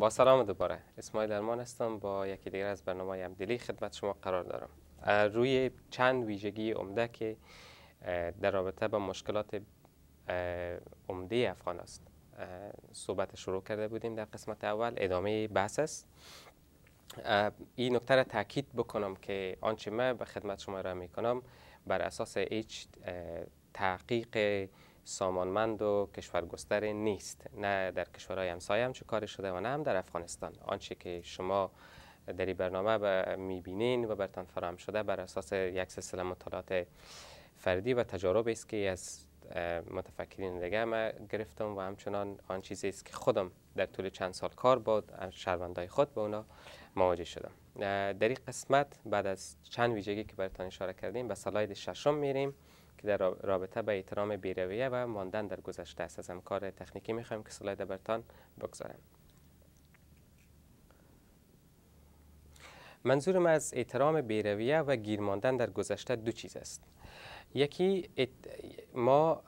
با سلام دوباره اسماعیل درمان هستم با یکی دیگر از برنامه همدلی خدمت شما قرار دارم روی چند ویژگی عمده که در رابطه با مشکلات عمده افغان است صحبت شروع کرده بودیم در قسمت اول ادامه بحث است این نکته را تاکید بکنم که آنچه من به خدمت شما را می کنم بر اساس هیچ تحقیق سامانمند و کشورگستر نیست نه در کشورهای همسایه هم چه کاری شده و نه هم در افغانستان آنچه که شما در این برنامه میبینین و برتان فراهم شده بر اساس یک سلسله مطالعات فردی و تجارب است که از متفکرین دیگه ما گرفتم و همچنان آن چیزی است که خودم در طول چند سال کار با شهروندای خود به اونا مواجه شدم در این قسمت بعد از چند ویژگی که برتان اشاره کردیم به سلاید ششم میریم که در رابطه به احترام بیرویه و ماندن در گذشته است از همکار تخنیکی میخوایم که سلایده برتان بگذارم منظورم از احترام بیرویه و گیر ماندن در گذشته دو چیز است یکی ما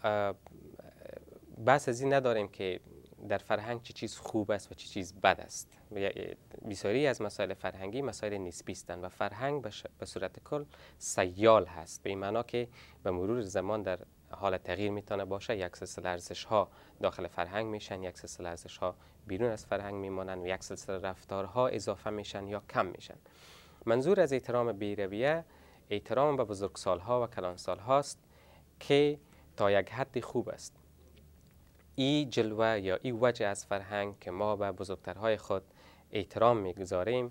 بحث از این نداریم که در فرهنگ چه چی چیز خوب است و چه چی چیز بد است بسیاری از مسائل فرهنگی مسائل نسبی هستند و فرهنگ به صورت کل سیال هست به این معنا که به مرور زمان در حال تغییر میتونه باشه یک سلسله ارزش ها داخل فرهنگ میشن یک سلسله ارزش ها بیرون از فرهنگ میمانن و یک سلسله رفتارها اضافه میشن یا کم میشن منظور از احترام بیرویه احترام به بزرگسالها و سالها است که تا یک حد خوب است ای جلوه یا ای وجه از فرهنگ که ما به بزرگترهای خود احترام میگذاریم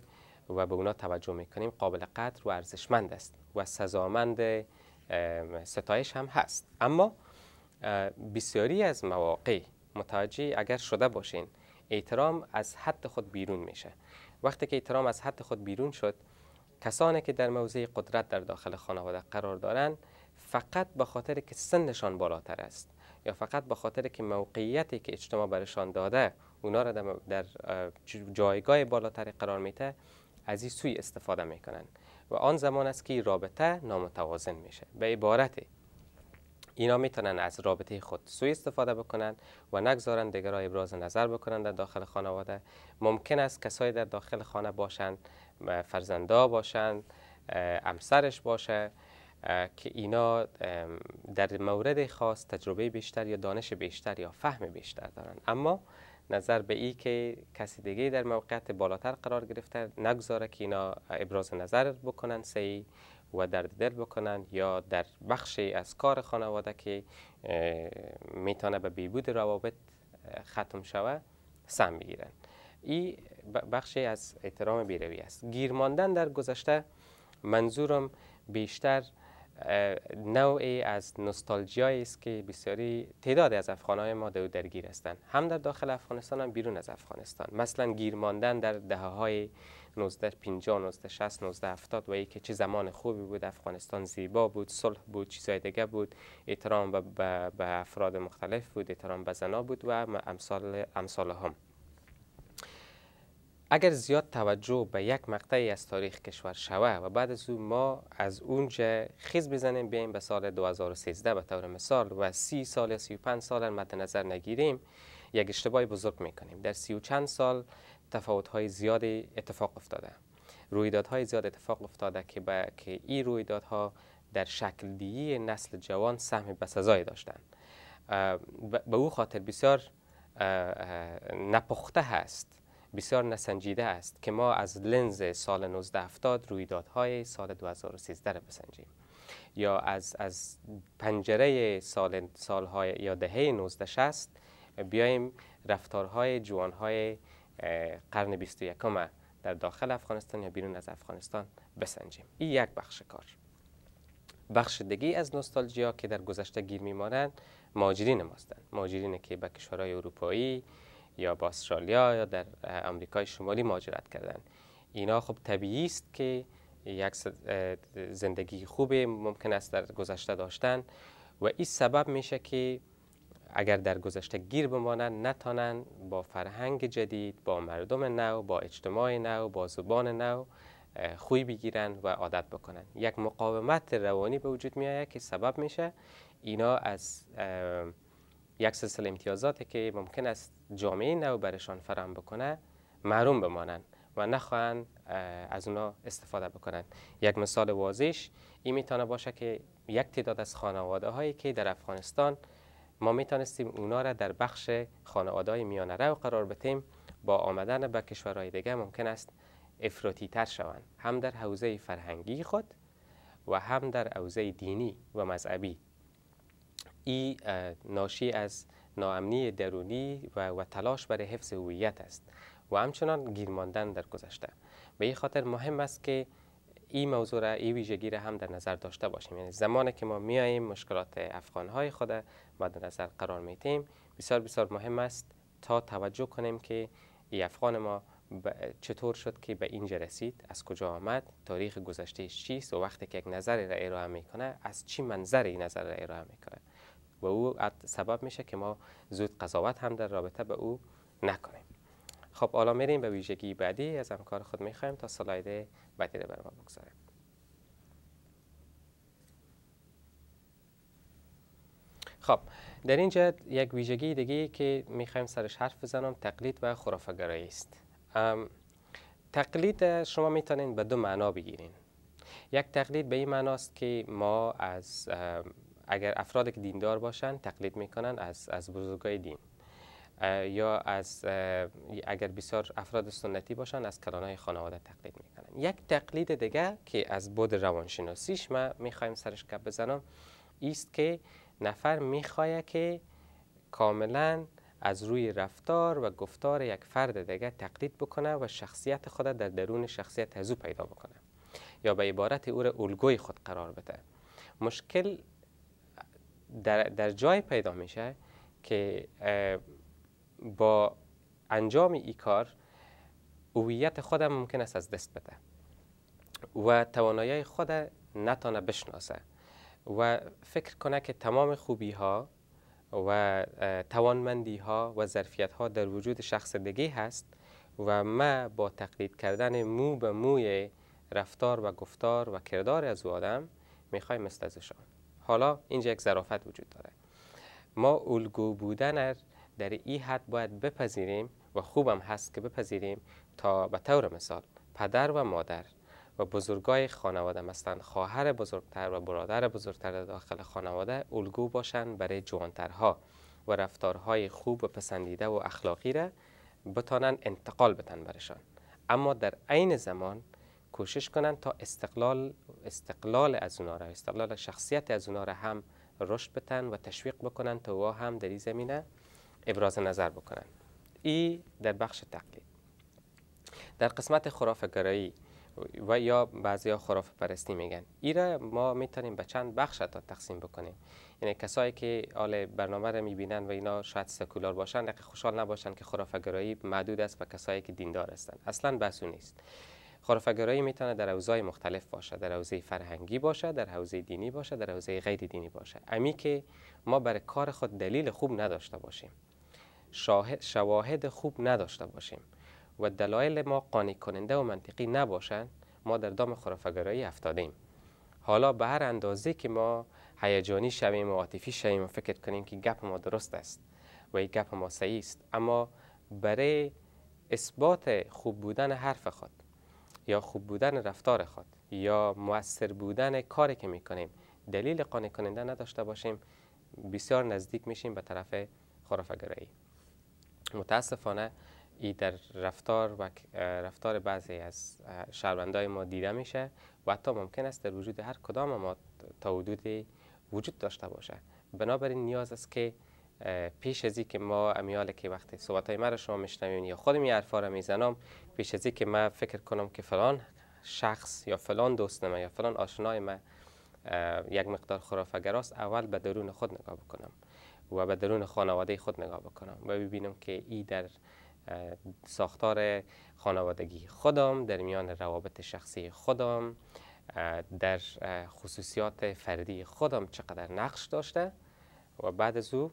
و به اونا توجه میکنیم قابل قدر و ارزشمند است و سزامند ستایش هم هست اما بسیاری از مواقع متوجه اگر شده باشین احترام از حد خود بیرون میشه وقتی که احترام از حد خود بیرون شد کسانی که در موضع قدرت در داخل خانواده قرار دارن فقط به خاطر که سنشان بالاتر است یا فقط به خاطر که موقعیتی که اجتماع برشان داده اونا را در جایگاه بالاتری قرار میته از این سوی استفاده میکنن و آن زمان است که رابطه نامتوازن میشه به عبارت اینا میتونن از رابطه خود سوی استفاده بکنن و نگذارن دیگر را ابراز نظر بکنن در داخل خانواده ممکن است کسایی در داخل خانه باشند فرزندا باشند امسرش باشه که اینا در مورد خاص تجربه بیشتر یا دانش بیشتر یا فهم بیشتر دارن اما نظر به ای که کسی دیگه در موقعیت بالاتر قرار گرفته نگذاره که اینا ابراز نظر بکنن سی و درد دل بکنن یا در بخشی از کار خانواده که میتونه به بیبود روابط ختم شوه سم بگیرن این بخشی از احترام بیروی است گیرماندن در گذشته منظورم بیشتر نوعی از نوستالژی است که بسیاری تعداد از افغانهای ما در درگیر هستند هم در داخل افغانستان هم بیرون از افغانستان مثلا گیر ماندن در دهه های 1950 1960 1970 و ای که چه زمان خوبی بود افغانستان زیبا بود صلح بود چیزای دیگه بود احترام به افراد مختلف بود احترام به زنا بود و امثال امثال هم اگر زیاد توجه به یک مقطعی از تاریخ کشور شوه و بعد از اون ما از اونجا خیز بزنیم بیایم به سال 2013 به طور مثال و سی سال یا سی و پنج سال مد نظر نگیریم یک اشتباه بزرگ میکنیم در سی و چند سال های زیادی اتفاق افتاده رویدادهای زیاد اتفاق افتاده که به این رویدادها در شکل نسل جوان سهم بسزایی داشتند به او خاطر بسیار نپخته هست بسیار نسنجیده است که ما از لنز سال 1970 رویدادهای سال 2013 را بسنجیم یا از, از پنجره سال سالهای یا دهه 1960 بیایم رفتارهای جوانهای قرن 21 در داخل افغانستان یا بیرون از افغانستان بسنجیم این یک بخش کار بخش دیگه از نوستالژیا که در گذشته گیر میمانند ماجرین ماستند ماجرین که به کشورهای اروپایی یا با استرالیا یا در امریکای شمالی مهاجرت کردن اینا خب طبیعی است که یک زندگی خوبی ممکن است در گذشته داشتن و این سبب میشه که اگر در گذشته گیر بمانند نتانند با فرهنگ جدید با مردم نو با اجتماع نو با زبان نو خوی بگیرند و عادت بکنن یک مقاومت روانی به وجود میآید که سبب میشه اینا از یک سلسله امتیازاتی که ممکن است جامعه نو برشان فرام بکنه معروم بمانند و نخواهند از اونا استفاده بکنند یک مثال واضحش این میتونه باشه که یک تعداد از خانواده هایی که در افغانستان ما میتونستیم اونا را در بخش خانواده های میانه رو قرار بتیم با آمدن به کشورهای دیگه ممکن است افراطی تر شوند هم در حوزه فرهنگی خود و هم در حوزه دینی و مذهبی ای ناشی از ناامنی درونی و, و تلاش برای حفظ هویت است و همچنان گیر ماندن در گذشته به این خاطر مهم است که این موضوع را این ویژگی را هم در نظر داشته باشیم یعنی زمانی که ما میاییم مشکلات افغانهای خود ما در نظر قرار میتیم بسیار بسیار مهم است تا توجه کنیم که این افغان ما چطور شد که به اینجا رسید از کجا آمد تاریخ گذشته چیست و وقتی که یک نظری را ارائه میکنه از چی منظری نظر را ارائه میکنه و او سبب میشه که ما زود قضاوت هم در رابطه به او نکنیم خب حالا میریم به ویژگی بعدی از همکار خود میخوایم تا سلاید بعدی رو برما بگذاریم خب در اینجا یک ویژگی دیگه که میخوایم سرش حرف بزنم تقلید و خرافگرایی است تقلید شما میتونین به دو معنا بگیرین یک تقلید به این است که ما از اگر افراد که دیندار باشن تقلید میکنن از از بزرگای دین یا از اگر بسیار افراد سنتی باشن از کلانای خانواده تقلید میکنن یک تقلید دیگه که از بود روانشناسیش ما میخوایم سرش کپ بزنم ایست که نفر میخواه که کاملا از روی رفتار و گفتار یک فرد دیگه تقلید بکنه و شخصیت خود در درون شخصیت هزو پیدا بکنه یا به عبارت او را الگوی خود قرار بده مشکل در, در جای پیدا میشه که با انجام ای کار هویت خودم ممکن است از دست بده و توانایی خود نتانه بشناسه و فکر کنه که تمام خوبی ها و توانمندی ها و ظرفیت ها در وجود شخص دیگه هست و ما با تقلید کردن مو به موی رفتار و گفتار و کردار از او آدم میخوایم مثل حالا اینجا یک ظرافت وجود داره. ما الگو بودن در این حد باید بپذیریم و خوبم هست که بپذیریم تا به طور مثال پدر و مادر و بزرگای خانواده مثلا خواهر بزرگتر و برادر بزرگتر داخل خانواده الگو باشند برای جوانترها و رفتارهای خوب و پسندیده و اخلاقی را بتانن انتقال بدن برشان اما در عین زمان کوشش کنند تا استقلال استقلال از اونا را استقلال شخصیت از اونا را هم رشد بتن و تشویق بکنن تا اوها هم در این زمینه ابراز نظر بکنن ای در بخش تقلید در قسمت گرایی و یا بعضی ها خراف پرستی میگن ای را ما میتونیم به چند بخش تا تقسیم بکنیم یعنی کسایی که آل برنامه را میبینن و اینا شاید سکولار باشن خوشحال نباشن که گرایی معدود است و کسایی که دیندار هستند اصلا بحثو نیست خرافگرایی میتونه در حوزه‌های مختلف باشه در حوزه فرهنگی باشه در حوزه دینی باشه در حوزه غیر دینی باشه امی که ما برای کار خود دلیل خوب نداشته باشیم شواهد خوب نداشته باشیم و دلایل ما قانع کننده و منطقی نباشند ما در دام خرافگرایی افتادیم حالا به هر اندازه که ما هیجانی شویم و عاطفی شویم و فکر کنیم که گپ ما درست است و این گپ ما صحیح است اما برای اثبات خوب بودن حرف خود یا خوب بودن رفتار خود یا موثر بودن کاری که میکنیم دلیل قانع کننده نداشته باشیم بسیار نزدیک میشیم به طرف گرایی متاسفانه ای در رفتار و رفتار بعضی از شهروندهای ما دیده میشه و حتی ممکن است در وجود هر کدام ما تا وجود داشته باشه بنابراین نیاز است که پیش از که ما امیال که وقتی صحبت های مرا شما میشنوین یا خودم این حرفا را میزنم پیش از که من فکر کنم که فلان شخص یا فلان دوست من یا فلان آشنای من یک مقدار خرافه‌گراست اول به درون خود نگاه بکنم و به درون خانواده خود نگاه بکنم و ببینم که ای در ساختار خانوادگی خودم در میان روابط شخصی خودم در خصوصیات فردی خودم چقدر نقش داشته و بعد از او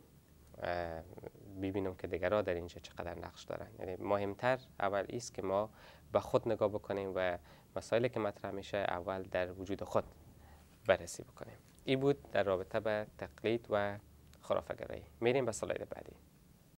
ببینم که دیگرها در اینجا چقدر نقش دارن یعنی مهمتر اول است که ما به خود نگاه بکنیم و مسائلی که مطرح میشه اول در وجود خود بررسی بکنیم این بود در رابطه به تقلید و گرایی میریم به سلاید بعدی